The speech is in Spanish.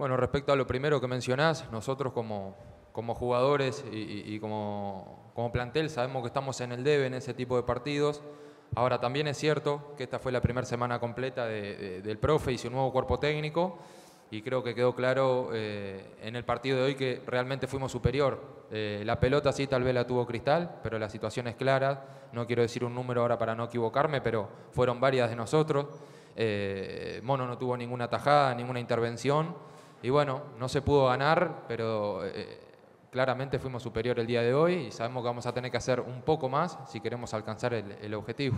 Bueno, respecto a lo primero que mencionás, nosotros como, jugadores y, como, plantel sabemos que estamos en el debe en ese tipo de partidos. Ahora también es cierto que esta fue la primera semana completa del profe y su nuevo cuerpo técnico y creo que quedó claro eh, en el partido de hoy que realmente fuimos superior. Eh, la pelota sí tal vez la tuvo Cristal, pero la situación es clara. No quiero decir un número ahora para no equivocarme, pero fueron varias de nosotros. Eh, Mono no tuvo ninguna tajada, ninguna intervención. Y bueno, no se pudo ganar, pero eh, claramente fuimos superior el día de hoy y sabemos que vamos a tener que hacer un poco más si queremos alcanzar el objetivo.